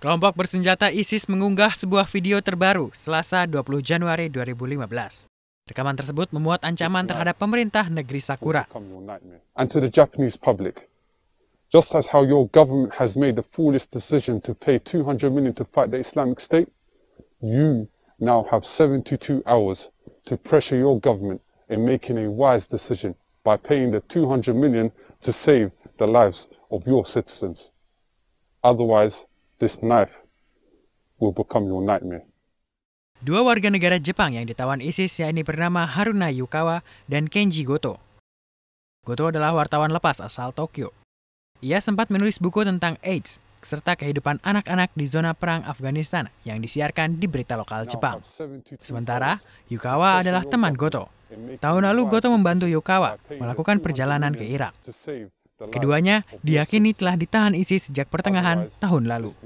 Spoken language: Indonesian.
Kelompok bersenjata ISIS mengunggah sebuah video terbaru Selasa 20 Januari 2015. Rekaman tersebut memuat ancaman terhadap pemerintah negeri Sakura. And to the Japanese public, just as how your government has made the foolish decision to pay 200 million to fight the Islamic State, you now have 72 hours to pressure your government in making a wise decision by paying the 200 million to save the lives of your citizens. Otherwise, this knife will become your nightmare. Dua warga negara Jepang yang ditawan ISIS yakni bernama Haruna Yukawa dan Kenji Goto. Goto adalah wartawan lepas asal Tokyo. Ia sempat menulis buku tentang AIDS serta kehidupan anak-anak di zona perang Afghanistan yang disiarkan di berita lokal Jepang. Sementara, Yukawa adalah teman Goto. Tahun lalu Goto membantu Yukawa melakukan perjalanan ke Irak. Keduanya diakini telah ditahan ISIS sejak pertengahan tahun lalu.